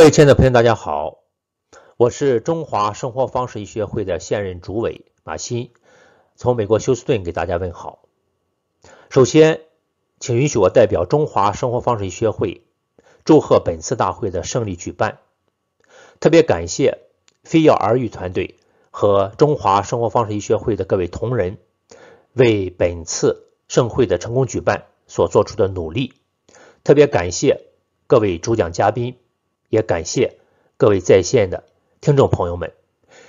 各位亲爱的朋友大家好！我是中华生活方式医学会的现任主委马欣，从美国休斯顿给大家问好。首先，请允许我代表中华生活方式医学会，祝贺本次大会的胜利举办。特别感谢飞耀儿育团队和中华生活方式医学会的各位同仁，为本次盛会的成功举办所做出的努力。特别感谢各位主讲嘉宾。也感谢各位在线的听众朋友们，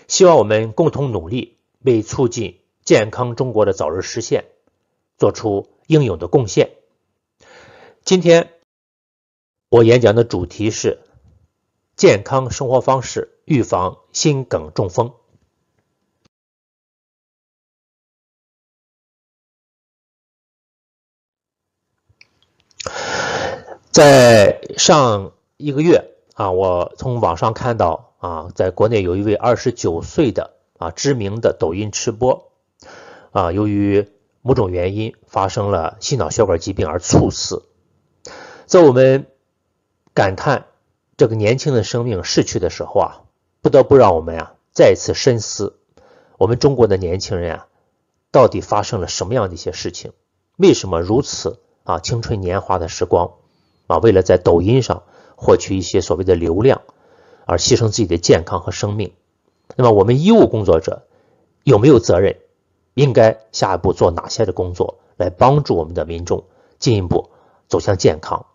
希望我们共同努力，为促进健康中国的早日实现做出应有的贡献。今天我演讲的主题是健康生活方式预防心梗中风。在上一个月。啊，我从网上看到啊，在国内有一位二十九岁的啊知名的抖音吃播，啊，由于某种原因发生了心脑血管疾病而猝死。在我们感叹这个年轻的生命逝去的时候啊，不得不让我们啊再次深思：我们中国的年轻人啊，到底发生了什么样的一些事情？为什么如此啊青春年华的时光啊，为了在抖音上？获取一些所谓的流量，而牺牲自己的健康和生命。那么，我们医务工作者有没有责任？应该下一步做哪些的工作，来帮助我们的民众进一步走向健康？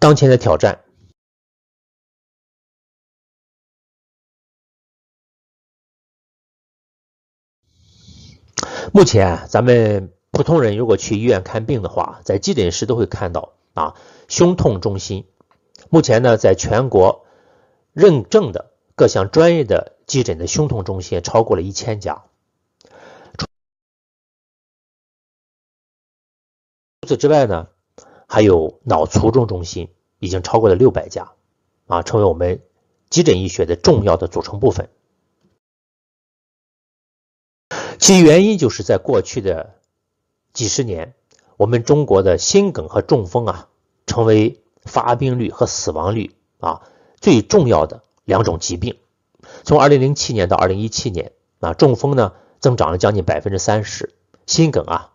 当前的挑战，目前咱们。普通人如果去医院看病的话，在急诊室都会看到啊，胸痛中心。目前呢，在全国认证的各项专业的急诊的胸痛中心超过了一千家。除此之外呢，还有脑卒中中心，已经超过了六百家，啊，成为我们急诊医学的重要的组成部分。其原因就是在过去的。几十年，我们中国的心梗和中风啊，成为发病率和死亡率啊最重要的两种疾病。从2007年到2017年啊，中风呢增长了将近百分之三十，心梗啊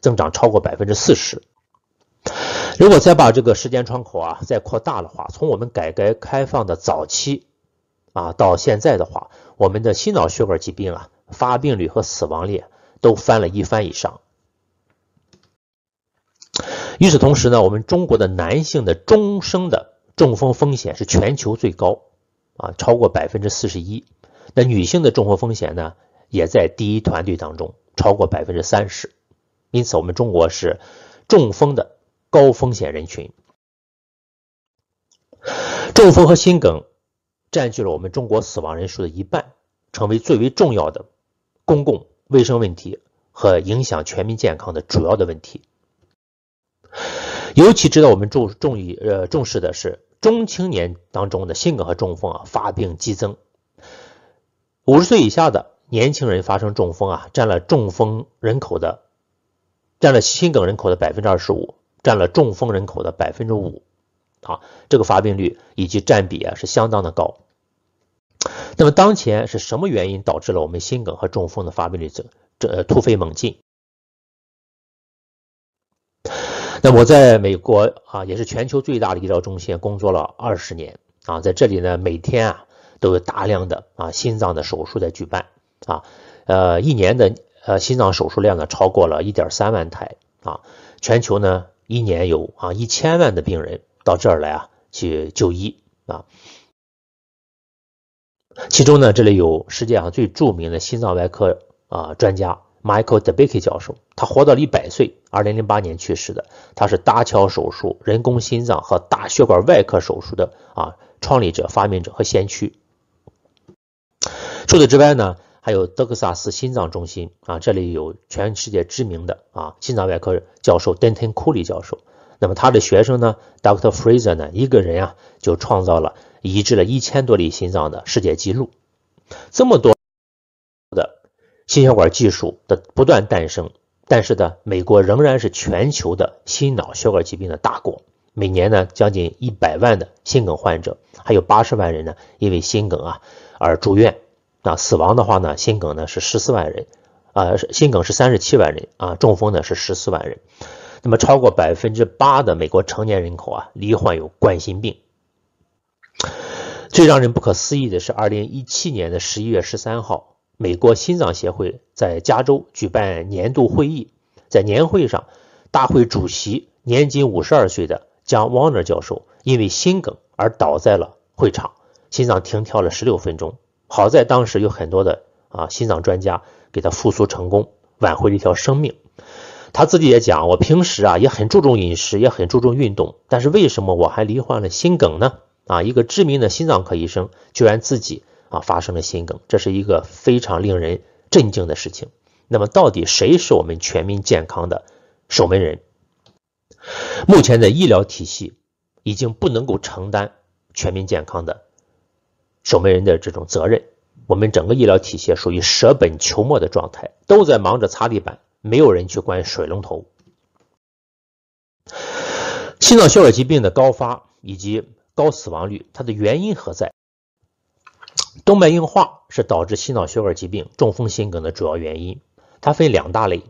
增长超过百分之四十。如果再把这个时间窗口啊再扩大的话，从我们改革开放的早期啊到现在的话，我们的心脑血管疾病啊发病率和死亡率都翻了一番以上。与此同时呢，我们中国的男性的终生的中风风险是全球最高，啊，超过百分之四十一。那女性的中风风险呢，也在第一团队当中，超过百分之三十。因此，我们中国是中风的高风险人群。中风和心梗占据了我们中国死亡人数的一半，成为最为重要的公共卫生问题和影响全民健康的主要的问题。尤其值得我们注重意呃重视的是中青年当中的心梗和中风啊发病激增，五十岁以下的年轻人发生中风啊占了中风人口的占了心梗人口的百分之二十五，占了中风人口的百分之五啊这个发病率以及占比啊是相当的高。那么当前是什么原因导致了我们心梗和中风的发病率这这突飞猛进？那我在美国啊，也是全球最大的医疗中心工作了二十年啊，在这里呢，每天啊都有大量的啊心脏的手术在举办啊，呃，一年的呃心脏手术量呢超过了1.3万台啊，全球呢一年有啊一千万的病人到这儿来啊去就医啊，其中呢，这里有世界上最著名的心脏外科啊专家。Michael d e b c k 教授，他活到了一百岁，二零零八年去世的。他是搭桥手术、人工心脏和大血管外科手术的啊，创立者、发明者和先驱。除此之外呢，还有德克萨斯心脏中心啊，这里有全世界知名的啊，心脏外科教授 Denton Cooley 教授。那么他的学生呢，Dr. Fraser 呢，一个人啊，就创造了移植了一千多例心脏的世界纪录。这么多。心血管技术的不断诞生，但是呢，美国仍然是全球的心脑血管疾病的大国。每年呢，将近一百万的心梗患者，还有八十万人呢，因为心梗啊而住院。啊，死亡的话呢，心梗呢是十四万人，啊，心梗是三十七万人，啊，中风呢是十四万人。那么，超过百分之八的美国成年人口啊，罹患有冠心病。最让人不可思议的是，二零一七年的十一月十三号。美国心脏协会在加州举办年度会议，在年会上，大会主席年仅五十二岁的江 Werner 教授因为心梗而倒在了会场，心脏停跳了十六分钟，好在当时有很多的啊心脏专家给他复苏成功，挽回了一条生命。他自己也讲，我平时啊也很注重饮食，也很注重运动，但是为什么我还罹患了心梗呢？啊，一个知名的心脏科医生居然自己。啊，发生了心梗，这是一个非常令人震惊的事情。那么，到底谁是我们全民健康的守门人？目前的医疗体系已经不能够承担全民健康的守门人的这种责任。我们整个医疗体系属于舍本求末的状态，都在忙着擦地板，没有人去关水龙头。心脑血管疾病的高发以及高死亡率，它的原因何在？动脉硬化是导致心脑血管疾病、中风、心梗的主要原因。它分两大类，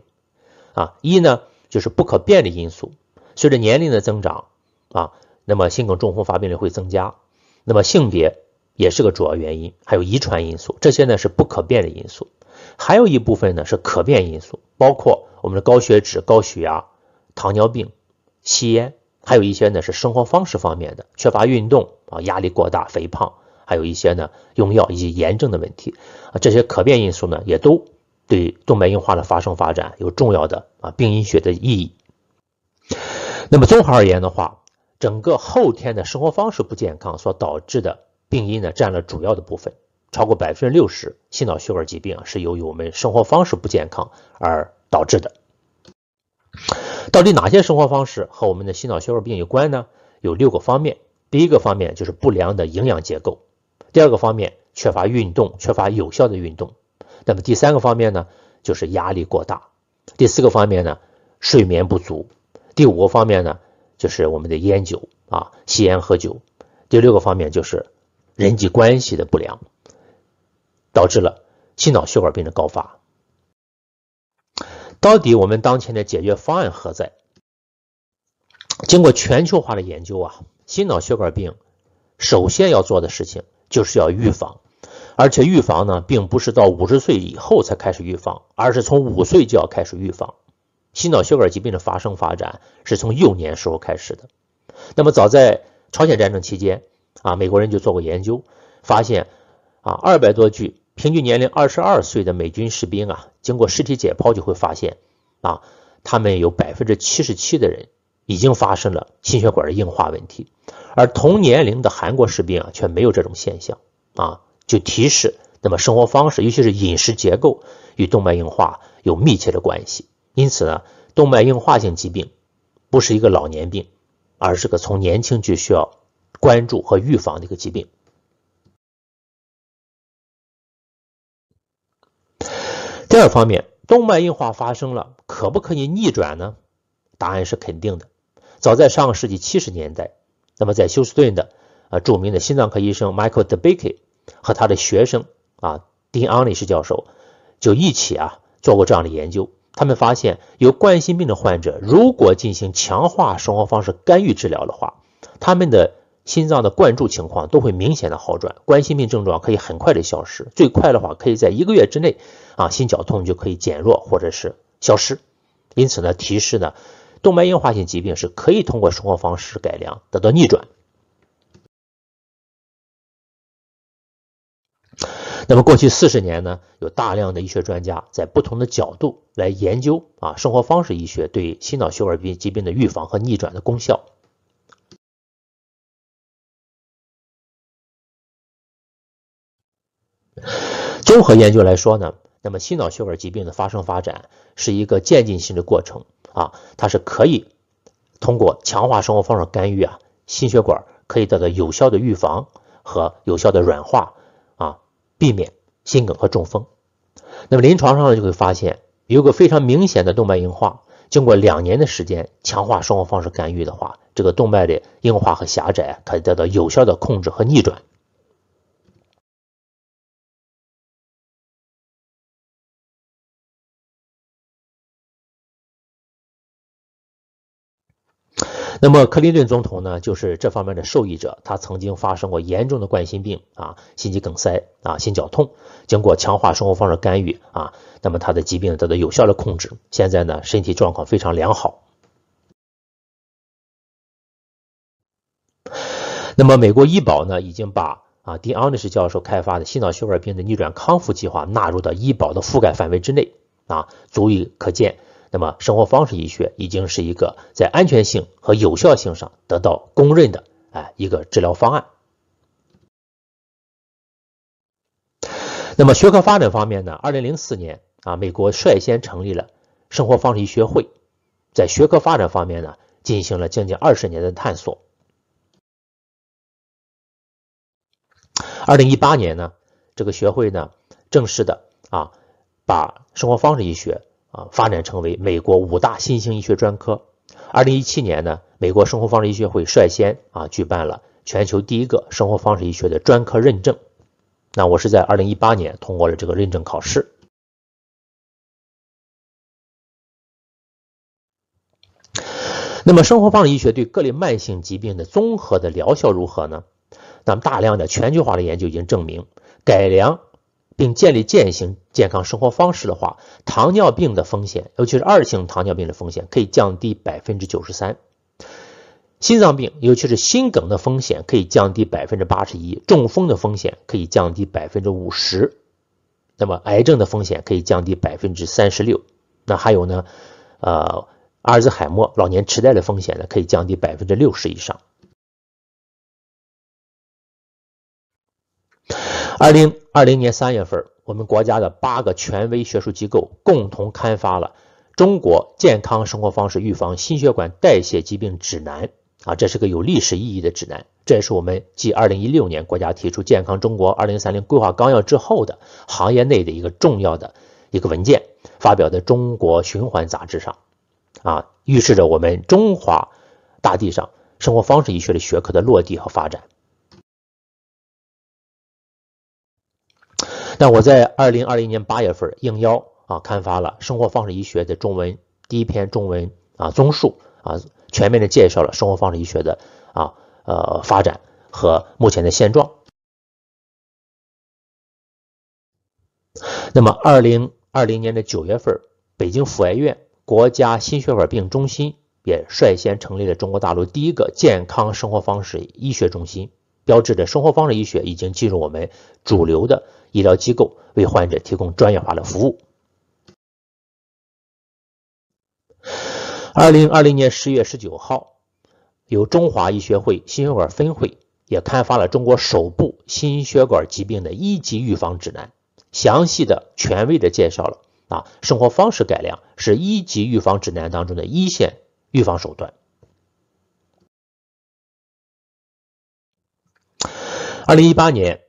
啊，一呢就是不可变的因素，随着年龄的增长，啊，那么心梗、中风发病率会增加。那么性别也是个主要原因，还有遗传因素，这些呢是不可变的因素。还有一部分呢是可变因素，包括我们的高血脂、高血压、糖尿病、吸烟，还有一些呢是生活方式方面的缺乏运动啊，压力过大、肥胖。还有一些呢，用药以及炎症的问题，啊，这些可变因素呢，也都对动脉硬化的发生发展有重要的啊病因学的意义。那么综合而言的话，整个后天的生活方式不健康所导致的病因呢，占了主要的部分，超过百分之六十心脑血管疾病啊是由于我们生活方式不健康而导致的。到底哪些生活方式和我们的心脑血管病有关呢？有六个方面，第一个方面就是不良的营养结构。第二个方面，缺乏运动，缺乏有效的运动。那么第三个方面呢，就是压力过大。第四个方面呢，睡眠不足。第五个方面呢，就是我们的烟酒啊，吸烟喝酒。第六个方面就是人际关系的不良，导致了心脑血管病的高发。到底我们当前的解决方案何在？经过全球化的研究啊，心脑血管病首先要做的事情。就是要预防，而且预防呢，并不是到五十岁以后才开始预防，而是从五岁就要开始预防。心脑血管疾病的发生发展是从幼年时候开始的。那么早在朝鲜战争期间，啊，美国人就做过研究，发现，啊，二百多具平均年龄二十二岁的美军士兵啊，经过尸体解剖就会发现，啊，他们有百分之七十七的人已经发生了心血管的硬化问题。而同年龄的韩国士兵啊，却没有这种现象啊，就提示那么生活方式，尤其是饮食结构与动脉硬化有密切的关系。因此呢，动脉硬化性疾病不是一个老年病，而是个从年轻就需要关注和预防的一个疾病。第二方面，动脉硬化发生了，可不可以逆转呢？答案是肯定的。早在上个世纪七十年代。那么，在休斯顿的啊，著名的心脏科医生 Michael d e b a k i 和他的学生啊，Dean Anish 教授就一起啊做过这样的研究。他们发现，有冠心病的患者如果进行强化生活方式干预治疗的话，他们的心脏的灌注情况都会明显的好转，冠心病症状可以很快的消失，最快的话可以在一个月之内啊，心绞痛就可以减弱或者是消失。因此呢，提示呢。动脉硬化性疾病是可以通过生活方式改良得到逆转。那么，过去四十年呢，有大量的医学专家在不同的角度来研究啊生活方式医学对心脑血管病疾病的预防和逆转的功效。综合研究来说呢，那么心脑血管疾病的发生发展是一个渐进性的过程。啊，它是可以通过强化生活方式干预啊，心血管可以得到有效的预防和有效的软化啊，避免心梗和中风。那么临床上就会发现有个非常明显的动脉硬化，经过两年的时间强化生活方式干预的话，这个动脉的硬化和狭窄可以得到有效的控制和逆转。那么克林顿总统呢，就是这方面的受益者。他曾经发生过严重的冠心病啊，心肌梗塞啊，心绞痛。经过强化生活方式干预啊，那么他的疾病得到有效的控制，现在呢，身体状况非常良好。那么美国医保呢，已经把啊，o 昂尼斯教授开发的心脑血管病的逆转康复计划纳入到医保的覆盖范围之内啊，足以可见。那么，生活方式医学已经是一个在安全性和有效性上得到公认的啊一个治疗方案。那么学科发展方面呢？二零零四年啊，美国率先成立了生活方式医学会，在学科发展方面呢，进行了将近二十年的探索。二零一八年呢，这个学会呢正式的啊，把生活方式医学。啊，发展成为美国五大新兴医学专科。二零一七年呢，美国生活方式医学会率先啊举办了全球第一个生活方式医学的专科认证。那我是在二零一八年通过了这个认证考试。那么，生活方式医学对各类慢性疾病的综合的疗效如何呢？那么，大量的全球化的研究已经证明，改良。并建立践行健康生活方式的话，糖尿病的风险，尤其是二型糖尿病的风险，可以降低百分之九十三；心脏病，尤其是心梗的风险，可以降低百分之八十一；中风的风险可以降低百分之五十；那么癌症的风险可以降低百分之三十六。那还有呢？呃，阿尔兹海默老年痴呆的风险呢，可以降低百分之六十以上。二零二零年三月份，我们国家的八个权威学术机构共同刊发了《中国健康生活方式预防心血管代谢疾病指南》啊，这是个有历史意义的指南。这也是我们继二零一六年国家提出“健康中国二零三零”规划纲要之后的行业内的一个重要的一个文件，发表在《中国循环》杂志上，啊，预示着我们中华大地上生活方式医学的学科的落地和发展。但我在二零二零年八月份应邀啊，刊发了《生活方式医学》的中文第一篇中文啊综述啊，全面的介绍了生活方式医学的啊呃发展和目前的现状。那么，二零二零年的九月份，北京阜外医院国家心血管病中心也率先成立了中国大陆第一个健康生活方式医学中心，标志着生活方式医学已经进入我们主流的。医疗机构为患者提供专业化的服务。二零二零年十月十九号，由中华医学会心血管分会也刊发了中国首部心血管疾病的一级预防指南，详细的、权威的介绍了啊，生活方式改良是一级预防指南当中的一线预防手段。二零一八年，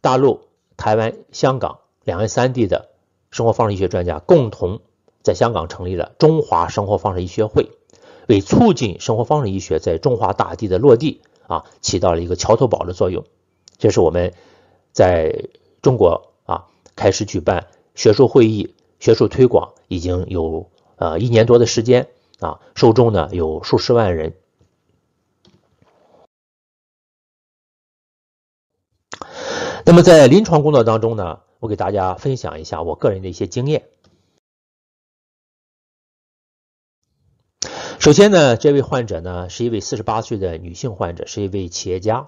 大陆。台湾、香港两岸三地的生活方式医学专家共同在香港成立了中华生活方式医学会，为促进生活方式医学在中华大地的落地啊，起到了一个桥头堡的作用。这是我们在中国啊开始举办学术会议、学术推广已经有呃一年多的时间啊，受众呢有数十万人。那么在临床工作当中呢，我给大家分享一下我个人的一些经验。首先呢，这位患者呢是一位四十八岁的女性患者，是一位企业家。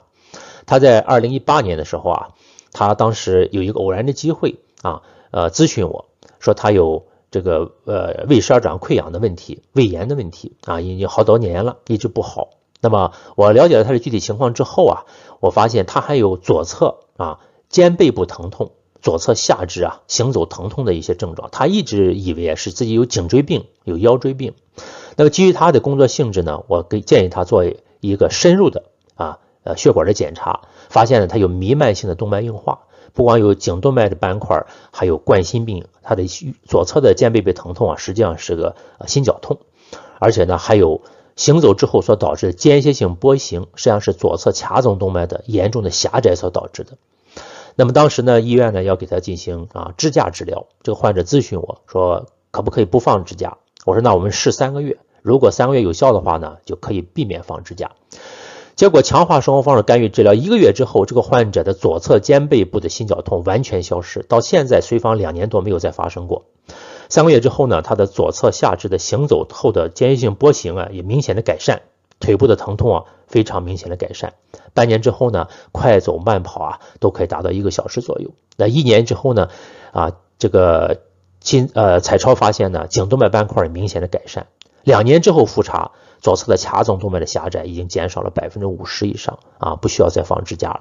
她在二零一八年的时候啊，她当时有一个偶然的机会啊，呃，咨询我说她有这个呃胃十二指肠溃疡的问题、胃炎的问题啊，已经好多年了，一直不好。那么我了解了她的具体情况之后啊，我发现她还有左侧啊。肩背部疼痛、左侧下肢啊行走疼痛的一些症状，他一直以为是自己有颈椎病、有腰椎病。那么基于他的工作性质呢，我给建议他做一个深入的啊呃血管的检查，发现呢他有弥漫性的动脉硬化，不光有颈动脉的斑块，还有冠心病。他的左侧的肩背部疼痛啊，实际上是个心绞痛，而且呢还有行走之后所导致的间歇性跛行，实际上是左侧髂总动脉的严重的狭窄所导致的。那么当时呢，医院呢要给他进行啊支架治疗。这个患者咨询我说，可不可以不放支架？我说那我们试三个月，如果三个月有效的话呢，就可以避免放支架。结果强化生活方式干预治疗一个月之后，这个患者的左侧肩背部的心绞痛完全消失，到现在随访两年多没有再发生过。三个月之后呢，他的左侧下肢的行走后的间歇性跛行啊也明显的改善。腿部的疼痛啊，非常明显的改善。半年之后呢，快走慢跑啊，都可以达到一个小时左右。那一年之后呢，啊，这个经呃彩超发现呢，颈动脉斑块明显的改善。两年之后复查。左侧的髂总动脉的狭窄已经减少了百分之五十以上啊，不需要再放支架了。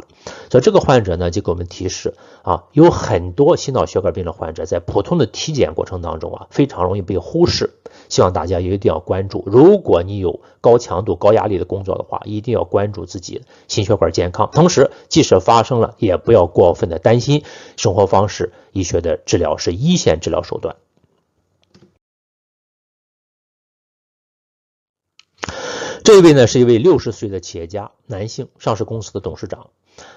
所以这个患者呢，就给我们提示啊，有很多心脑血管病的患者在普通的体检过程当中啊，非常容易被忽视。希望大家也一定要关注。如果你有高强度、高压力的工作的话，一定要关注自己心血管健康。同时，即使发生了，也不要过分的担心。生活方式、医学的治疗是一线治疗手段。这位呢是一位六十岁的企业家，男性，上市公司的董事长。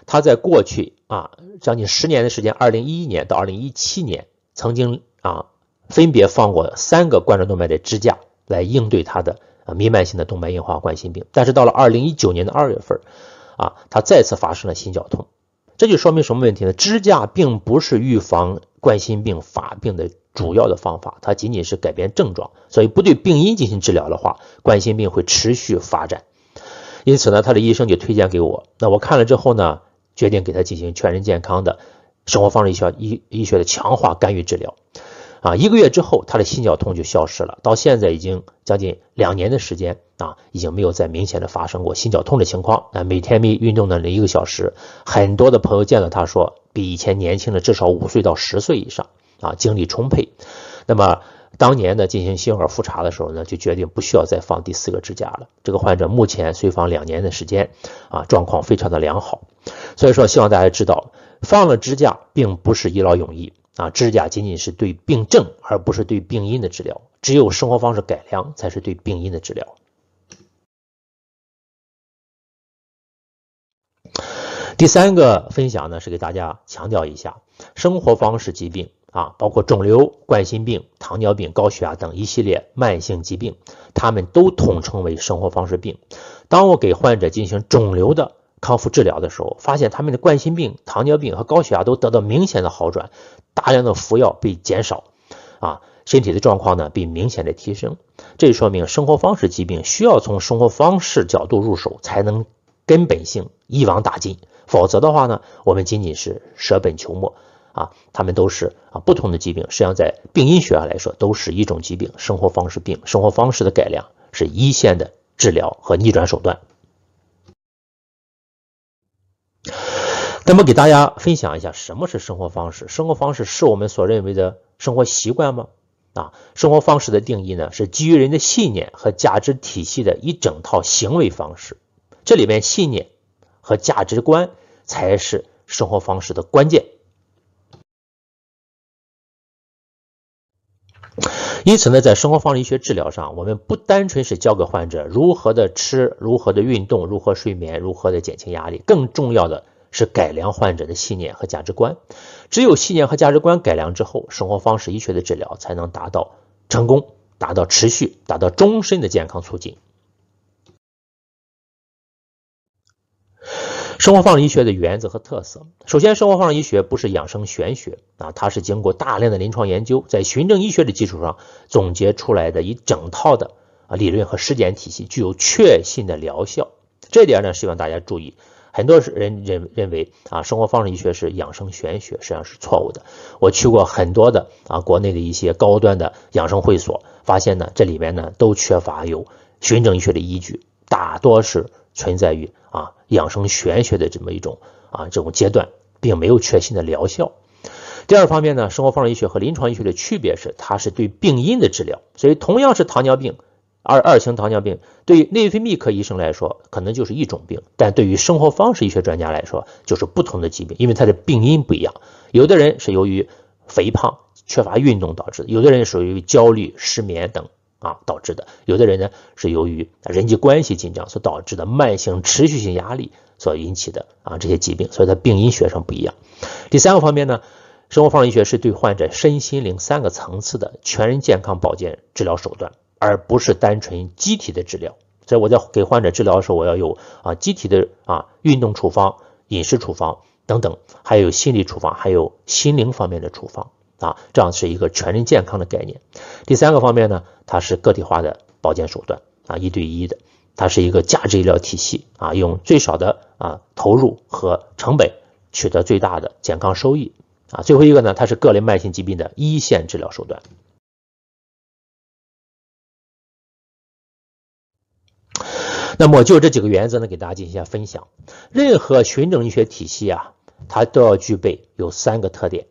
他在过去啊将近十年的时间，二零一一年到二零一七年，曾经啊分别放过三个冠状动脉的支架，来应对他的啊弥漫性的动脉硬化冠心病。但是到了二零一九年的二月份，啊他再次发生了心绞痛，这就说明什么问题呢？支架并不是预防冠心病发病的。主要的方法，它仅仅是改变症状，所以不对病因进行治疗的话，冠心病会持续发展。因此呢，他的医生就推荐给我。那我看了之后呢，决定给他进行全人健康的生活方式、医学医医学的强化干预治疗。啊，一个月之后，他的心绞痛就消失了。到现在已经将近两年的时间啊，已经没有再明显的发生过心绞痛的情况。那每天运动呢，那一个小时，很多的朋友见到他说，比以前年轻了至少五岁到十岁以上。啊，精力充沛。那么当年呢，进行心梗复查的时候呢，就决定不需要再放第四个支架了。这个患者目前随访两年的时间，啊，状况非常的良好。所以说，希望大家知道，放了支架并不是一劳永逸啊，支架仅仅是对病症，而不是对病因的治疗。只有生活方式改良才是对病因的治疗。第三个分享呢，是给大家强调一下生活方式疾病。啊，包括肿瘤、冠心病、糖尿病、高血压等一系列慢性疾病，他们都统称为生活方式病。当我给患者进行肿瘤的康复治疗的时候，发现他们的冠心病、糖尿病和高血压都得到明显的好转，大量的服药被减少，啊，身体的状况呢被明显的提升。这说明生活方式疾病需要从生活方式角度入手，才能根本性一网打尽，否则的话呢，我们仅仅是舍本求末。啊，他们都是啊不同的疾病，实际上在病因学上来说都是一种疾病，生活方式病，生活方式的改良是一线的治疗和逆转手段。那么给大家分享一下什么是生活方式？生活方式是我们所认为的生活习惯吗？啊，生活方式的定义呢是基于人的信念和价值体系的一整套行为方式，这里面信念和价值观才是生活方式的关键。因此呢，在生活方式医学治疗上，我们不单纯是教给患者如何的吃、如何的运动、如何睡眠、如何的减轻压力，更重要的是改良患者的信念和价值观。只有信念和价值观改良之后，生活方式医学的治疗才能达到成功、达到持续、达到终身的健康促进。生活方式医学的原则和特色，首先，生活方式医学不是养生玄学啊，它是经过大量的临床研究，在循证医学的基础上总结出来的一整套的啊理论和实践体系，具有确信的疗效。这点呢，希望大家注意。很多人认认为啊，生活方式医学是养生玄学，实际上是错误的。我去过很多的啊国内的一些高端的养生会所，发现呢，这里面呢都缺乏有循证医学的依据，大多是存在于啊。养生玄学的这么一种啊，这种阶段并没有全新的疗效。第二方面呢，生活方式医学和临床医学的区别是，它是对病因的治疗。所以同样是糖尿病，二二型糖尿病对于内分泌科医生来说可能就是一种病，但对于生活方式医学专家来说就是不同的疾病，因为它的病因不一样。有的人是由于肥胖、缺乏运动导致的，有的人属于焦虑、失眠等。啊，导致的，有的人呢是由于人际关系紧张所导致的慢性持续性压力所引起的啊这些疾病，所以它病因学上不一样。第三个方面呢，生活方医学是对患者身心灵三个层次的全人健康保健治疗手段，而不是单纯机体的治疗。所以我在给患者治疗的时候，我要有啊机体的啊运动处方、饮食处方等等，还有心理处方，还有心灵方面的处方。啊，这样是一个全人健康的概念。第三个方面呢，它是个体化的保健手段啊，一对一的，它是一个价值医疗体系啊，用最少的啊投入和成本，取得最大的健康收益啊。最后一个呢，它是各类慢性疾病的一线治疗手段。那么就这几个原则呢，给大家进行一下分享。任何循证医学体系啊，它都要具备有三个特点。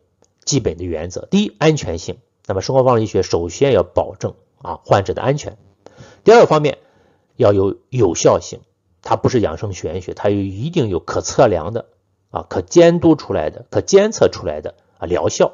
基本的原则，第一，安全性。那么生活方式医学首先要保证啊患者的安全。第二个方面要有有效性，它不是养生玄学，它有一定有可测量的啊，可监督出来的，可监测出来的啊疗效。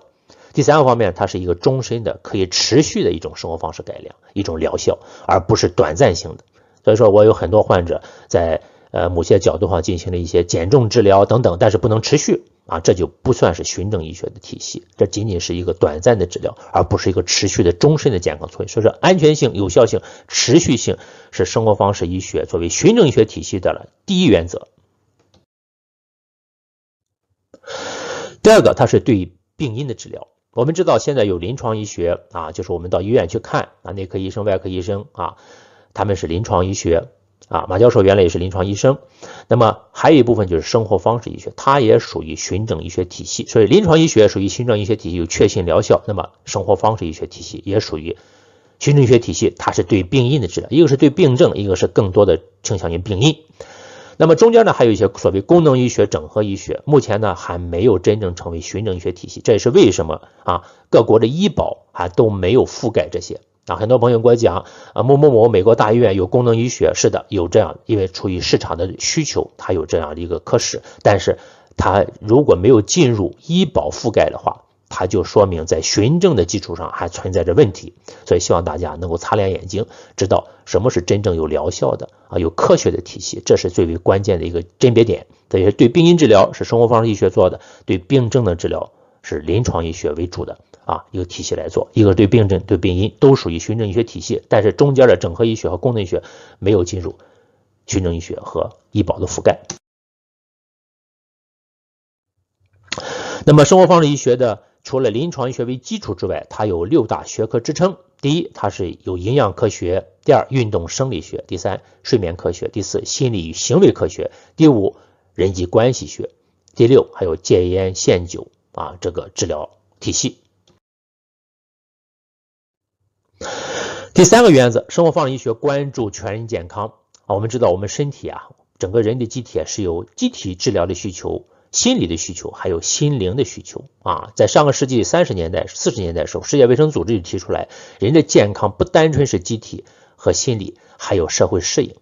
第三个方面，它是一个终身的，可以持续的一种生活方式改良，一种疗效，而不是短暂性的。所以说我有很多患者在呃某些角度上进行了一些减重治疗等等，但是不能持续。啊，这就不算是循证医学的体系，这仅仅是一个短暂的治疗，而不是一个持续的、终身的健康措施。所以说，安全性、有效性、持续性是生活方式医学作为循证医学体系的第一原则。第二个，它是对病因的治疗。我们知道，现在有临床医学啊，就是我们到医院去看啊，内科医生、外科医生啊，他们是临床医学。啊，马教授原来也是临床医生，那么还有一部分就是生活方式医学，它也属于循证医学体系，所以临床医学属于循证医学体系有确信疗效，那么生活方式医学体系也属于循证医学体系，它是对病因的治疗，一个是对病症，一个是更多的倾向于病因。那么中间呢还有一些所谓功能医学、整合医学，目前呢还没有真正成为循证医学体系，这也是为什么啊各国的医保还都没有覆盖这些。啊，很多朋友跟我讲，啊，某某某美国大医院有功能医学，是的，有这样，因为出于市场的需求，它有这样的一个科室，但是它如果没有进入医保覆盖的话，它就说明在循证的基础上还存在着问题，所以希望大家能够擦亮眼睛，知道什么是真正有疗效的，啊，有科学的体系，这是最为关键的一个甄别点。这也是对病因治疗是生活方式医学做的，对病症的治疗是临床医学为主的。啊，一个体系来做，一个对病症、对病因都属于循证医学体系，但是中间的整合医学和功能医学没有进入循证医学和医保的覆盖。那么生活方式医学的，除了临床医学为基础之外，它有六大学科支撑：第一，它是有营养科学；第二，运动生理学；第三，睡眠科学；第四，心理与行为科学；第五，人际关系学；第六，还有戒烟限酒啊这个治疗体系。第三个原则，生活放射医学关注全人健康啊。我们知道，我们身体啊，整个人的机体是有机体治疗的需求、心理的需求，还有心灵的需求啊。在上个世纪三十年代、四十年代时候，世界卫生组织就提出来，人的健康不单纯是机体和心理，还有社会适应，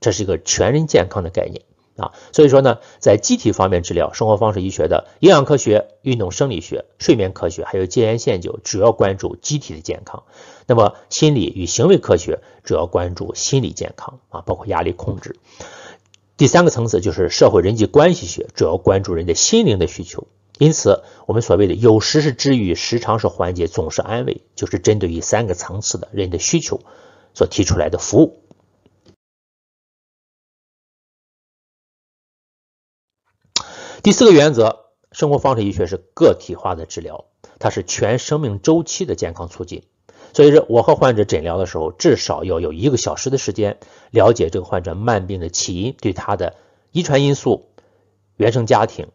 这是一个全人健康的概念。啊，所以说呢，在机体方面治疗，生活方式医学的营养科学、运动生理学、睡眠科学，还有戒烟限酒，主要关注机体的健康。那么，心理与行为科学主要关注心理健康啊，包括压力控制。第三个层次就是社会人际关系学，主要关注人的心灵的需求。因此，我们所谓的有时是治愈，时常是缓解，总是安慰，就是针对于三个层次的人的需求所提出来的服务。第四个原则，生活方式医学是个体化的治疗，它是全生命周期的健康促进。所以说，我和患者诊疗的时候，至少要有一个小时的时间，了解这个患者慢病的起因，对他的遗传因素、原生家庭，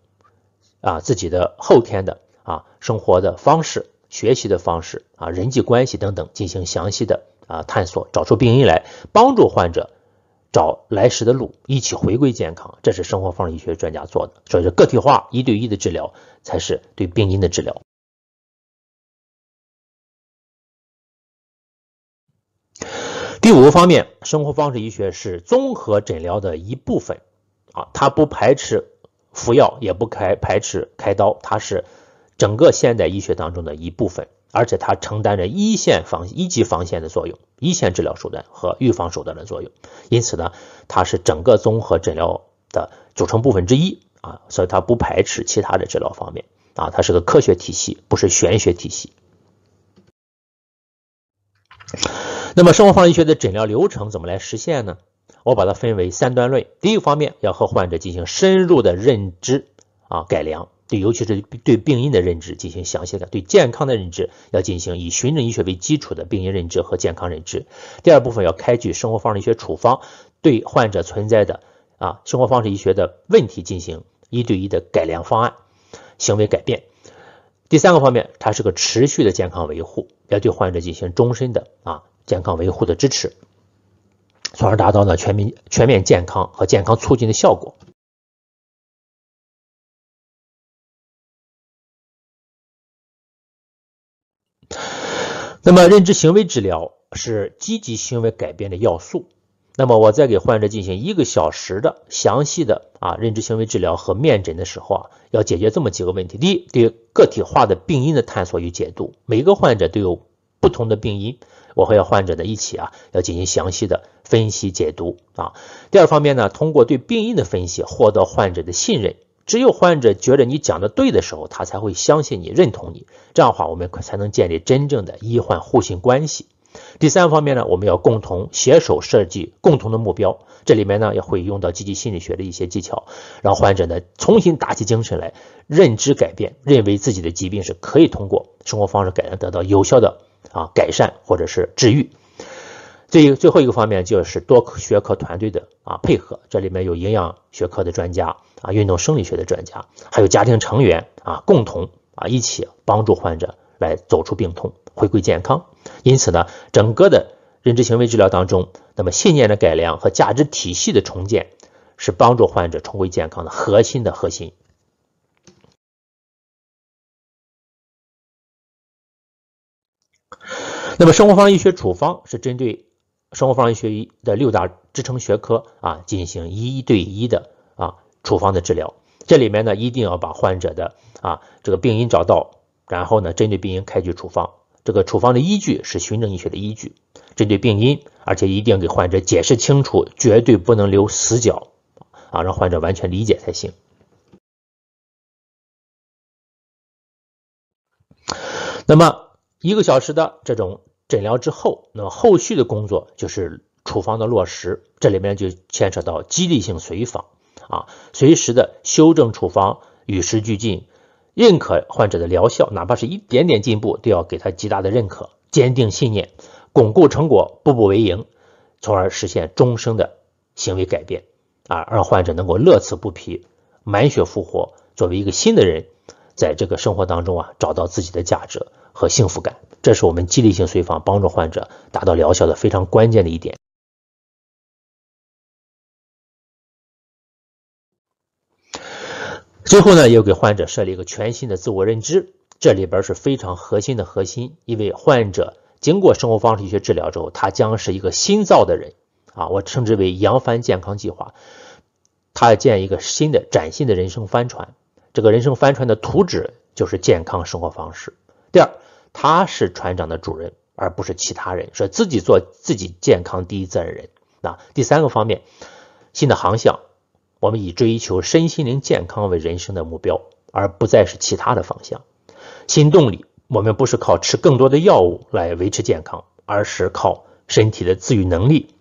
啊，自己的后天的啊，生活的方式、学习的方式啊，人际关系等等进行详细的啊探索，找出病因来，帮助患者。找来时的路，一起回归健康，这是生活方式医学专家做的。所以说，个体化一对一的治疗才是对病因的治疗。第五个方面，生活方式医学是综合诊疗的一部分啊，它不排斥服药，也不开排斥开刀，它是整个现代医学当中的一部分。而且它承担着一线防一级防线的作用，一线治疗手段和预防手段的作用，因此呢，它是整个综合诊疗的组成部分之一啊，所以它不排斥其他的治疗方面啊，它是个科学体系，不是玄学体系。那么生活方医学的诊疗流程怎么来实现呢？我把它分为三段论，第一个方面要和患者进行深入的认知啊，改良。对，尤其是对病因的认知进行详细的，对健康的认知要进行以循证医学为基础的病因认知和健康认知。第二部分要开具生活方式医学处方，对患者存在的啊生活方式医学的问题进行一对一的改良方案、行为改变。第三个方面，它是个持续的健康维护，要对患者进行终身的啊健康维护的支持，从而达到呢全民全面健康和健康促进的效果。那么认知行为治疗是积极行为改变的要素。那么我在给患者进行一个小时的详细的啊认知行为治疗和面诊的时候啊，要解决这么几个问题：第一，对个体化的病因的探索与解读，每个患者都有不同的病因，我和要患者呢一起啊要进行详细的分析解读啊。第二方面呢，通过对病因的分析，获得患者的信任。只有患者觉得你讲的对的时候，他才会相信你、认同你。这样的话，我们才能建立真正的医患互信关系。第三方面呢，我们要共同携手设计共同的目标。这里面呢，也会用到积极心理学的一些技巧，让患者呢重新打起精神来，认知改变，认为自己的疾病是可以通过生活方式改善得到有效的啊改善或者是治愈。最最后一个方面就是多学科团队的啊配合，这里面有营养学科的专家啊，运动生理学的专家，还有家庭成员啊，共同啊一起帮助患者来走出病痛，回归健康。因此呢，整个的认知行为治疗当中，那么信念的改良和价值体系的重建是帮助患者重回健康的核心的核心。那么生活方式医学处方是针对。生活方式学医的六大支撑学科啊，进行一对一的啊处方的治疗。这里面呢，一定要把患者的啊这个病因找到，然后呢，针对病因开具处方。这个处方的依据是循证医学的依据，针对病因，而且一定要给患者解释清楚，绝对不能留死角啊，让患者完全理解才行。那么一个小时的这种。诊疗之后，那么后续的工作就是处方的落实，这里面就牵扯到激励性随访啊，随时的修正处方，与时俱进，认可患者的疗效，哪怕是一点点进步，都要给他极大的认可，坚定信念，巩固成果，步步为营，从而实现终生的行为改变啊，让患者能够乐此不疲，满血复活，作为一个新的人，在这个生活当中啊，找到自己的价值和幸福感。这是我们激励性随访帮助患者达到疗效的非常关键的一点。最后呢，又给患者设立一个全新的自我认知，这里边是非常核心的核心，因为患者经过生活方式医学治疗之后，他将是一个新造的人啊，我称之为“扬帆健康计划”，他要建一个新的崭新的人生帆船，这个人生帆船的图纸就是健康生活方式。第二。他是船长的主人，而不是其他人。说自己做自己健康第一责任人。那第三个方面，新的航向，我们以追求身心灵健康为人生的目标，而不再是其他的方向。新动力，我们不是靠吃更多的药物来维持健康，而是靠身体的自愈能力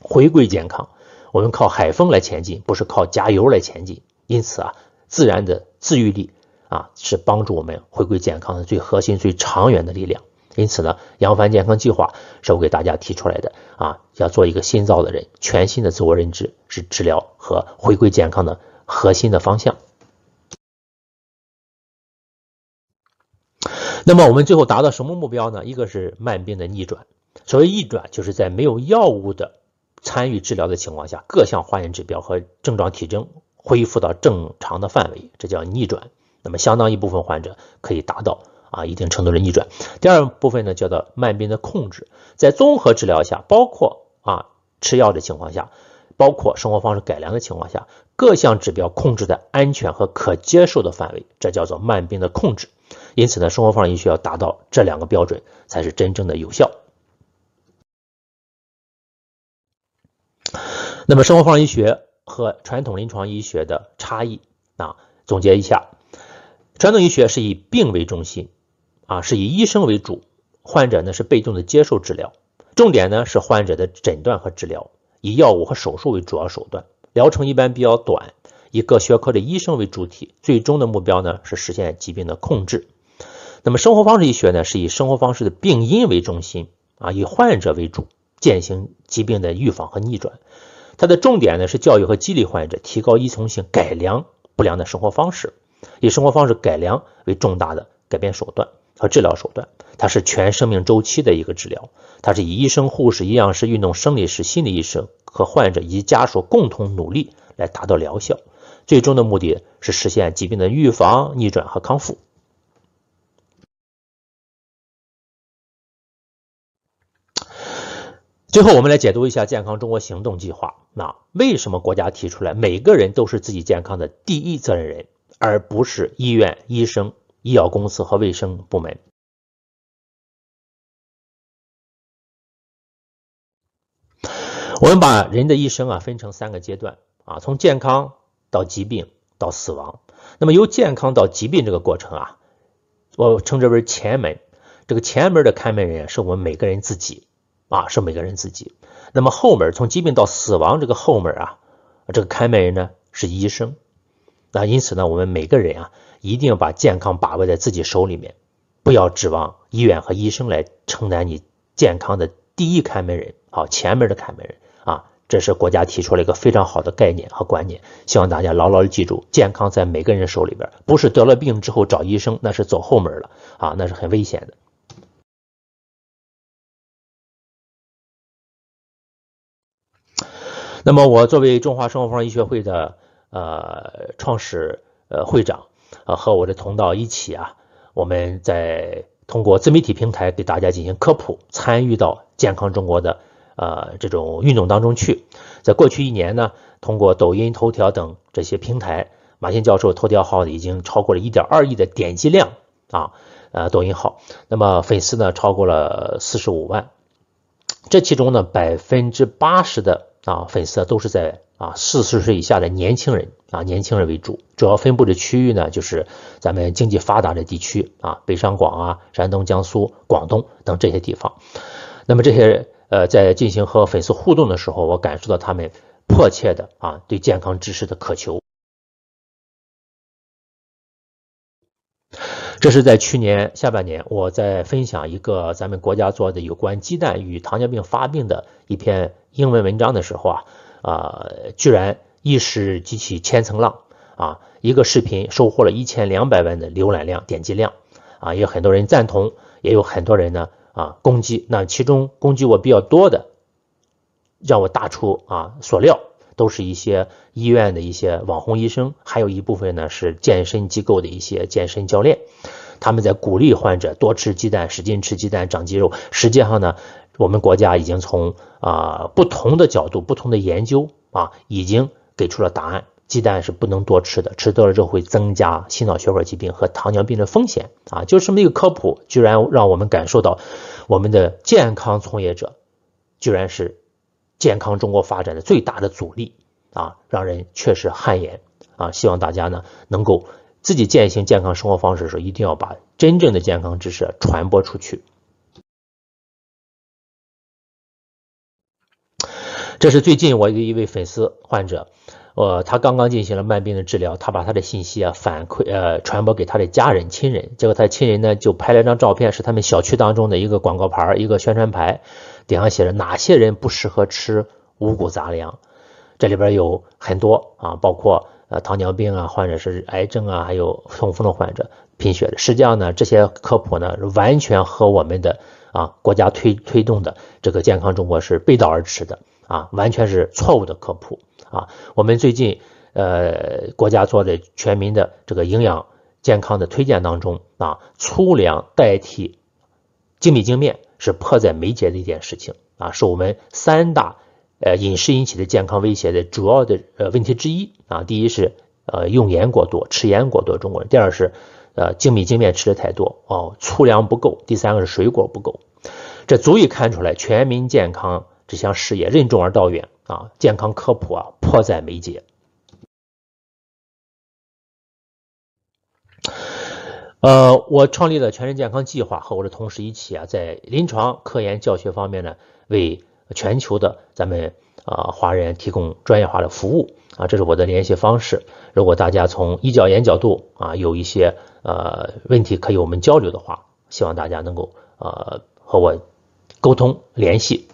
回归健康。我们靠海风来前进，不是靠加油来前进。因此啊，自然的自愈力。啊，是帮助我们回归健康的最核心、最长远的力量。因此呢，扬帆健康计划是我给大家提出来的。啊，要做一个新造的人，全新的自我认知是治疗和回归健康的核心的方向。那么我们最后达到什么目标呢？一个是慢病的逆转。所谓逆转，就是在没有药物的参与治疗的情况下，各项化验指标和症状体征恢复到正常的范围，这叫逆转。那么，相当一部分患者可以达到啊一定程度的逆转。第二部分呢，叫做慢病的控制，在综合治疗下，包括啊吃药的情况下，包括生活方式改良的情况下，各项指标控制在安全和可接受的范围，这叫做慢病的控制。因此呢，生活方式医学要达到这两个标准，才是真正的有效。那么，生活方式医学和传统临床医学的差异啊，总结一下。传统医学是以病为中心，啊，是以医生为主，患者呢是被动的接受治疗，重点呢是患者的诊断和治疗，以药物和手术为主要手段，疗程一般比较短，以各学科的医生为主体，最终的目标呢是实现疾病的控制。那么生活方式医学呢是以生活方式的病因为中心，啊，以患者为主，践行疾病的预防和逆转，它的重点呢是教育和激励患者，提高依从性，改良不良的生活方式。以生活方式改良为重大的改变手段和治疗手段，它是全生命周期的一个治疗，它是以医生、护士、营养师、运动生理师、心理医生和患者以及家属共同努力来达到疗效，最终的目的是实现疾病的预防、逆转和康复。最后，我们来解读一下健康中国行动计划。那为什么国家提出来每个人都是自己健康的第一责任人？而不是医院、医生、医药公司和卫生部门。我们把人的一生啊分成三个阶段啊，从健康到疾病到死亡。那么由健康到疾病这个过程啊，我称之为前门。这个前门的看门人是我们每个人自己啊，是每个人自己。那么后门从疾病到死亡这个后门啊，这个看门人呢是医生。那因此呢，我们每个人啊，一定要把健康把握在自己手里面，不要指望医院和医生来承担你健康的第一看门人，好，前门的看门人啊，这是国家提出了一个非常好的概念和观念，希望大家牢牢的记住，健康在每个人手里边，不是得了病之后找医生，那是走后门了啊，那是很危险的。那么我作为中华生活方医学会的。呃，创始呃，会长啊，和我的同道一起啊，我们在通过自媒体平台给大家进行科普，参与到健康中国的呃这种运动当中去。在过去一年呢，通过抖音、头条等这些平台，马新教授头条号已经超过了一点二亿的点击量啊，呃，抖音号，那么粉丝呢超过了四十五万，这其中呢百分之八十的啊粉丝都是在。啊，四十岁以下的年轻人啊，年轻人为主，主要分布的区域呢，就是咱们经济发达的地区啊，北上广啊，山东、江苏、广东等这些地方。那么这些呃，在进行和粉丝互动的时候，我感受到他们迫切的啊，对健康知识的渴求。这是在去年下半年，我在分享一个咱们国家做的有关鸡蛋与糖尿病发病的一篇英文文章的时候啊。啊，居然一时激起千层浪啊！一个视频收获了一千两百万的浏览量、点击量啊，也有很多人赞同，也有很多人呢啊攻击。那其中攻击我比较多的，让我大出啊所料，都是一些医院的一些网红医生，还有一部分呢是健身机构的一些健身教练，他们在鼓励患者多吃鸡蛋，使劲吃鸡蛋长肌肉。实际上呢。我们国家已经从啊不同的角度、不同的研究啊，已经给出了答案：鸡蛋是不能多吃的，吃多了之后会增加心脑血管疾病和糖尿病的风险啊！就是这么一个科普，居然让我们感受到我们的健康从业者居然是健康中国发展的最大的阻力啊，让人确实汗颜啊！希望大家呢能够自己践行健康生活方式的时候，一定要把真正的健康知识传播出去。这是最近我一位粉丝患者，呃，他刚刚进行了慢病的治疗，他把他的信息啊反馈呃传播给他的家人亲人，结果他亲人呢就拍了张照片，是他们小区当中的一个广告牌，一个宣传牌，顶上写着哪些人不适合吃五谷杂粮，这里边有很多啊，包括呃糖尿病啊患者是癌症啊，还有痛风的患者、贫血的，实际上呢，这些科普呢完全和我们的啊国家推推动的这个健康中国是背道而驰的。啊，完全是错误的科普啊！我们最近呃，国家做的全民的这个营养健康的推荐当中啊，粗粮代替精米精面是迫在眉睫的一件事情啊，是我们三大呃饮食引起的健康威胁的主要的呃问题之一啊。第一是呃用盐过多，吃盐过多，中国人；第二是呃精米精面吃的太多哦，粗粮不够；第三个是水果不够。这足以看出来，全民健康。这项事业任重而道远啊，健康科普啊迫在眉睫。呃，我创立了全人健康计划，和我的同事一起啊，在临床、科研、教学方面呢，为全球的咱们啊华人提供专业化的服务啊。这是我的联系方式。如果大家从医教研角度啊有一些呃问题，可以我们交流的话，希望大家能够呃和我沟通联系。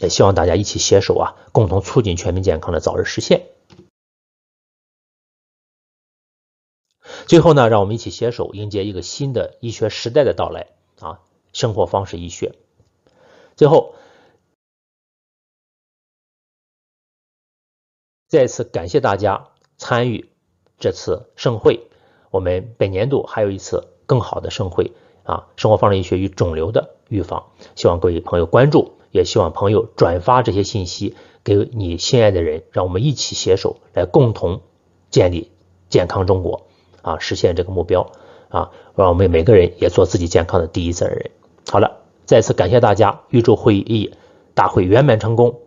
也希望大家一起携手啊，共同促进全民健康的早日实现。最后呢，让我们一起携手迎接一个新的医学时代的到来啊！生活方式医学。最后，再次感谢大家参与这次盛会。我们本年度还有一次更好的盛会啊！生活方式医学与肿瘤的预防，希望各位朋友关注。也希望朋友转发这些信息给你心爱的人，让我们一起携手来共同建立健康中国，啊，实现这个目标，啊，让我们每个人也做自己健康的第一责任人。好了，再次感谢大家，预祝会议大会圆满成功。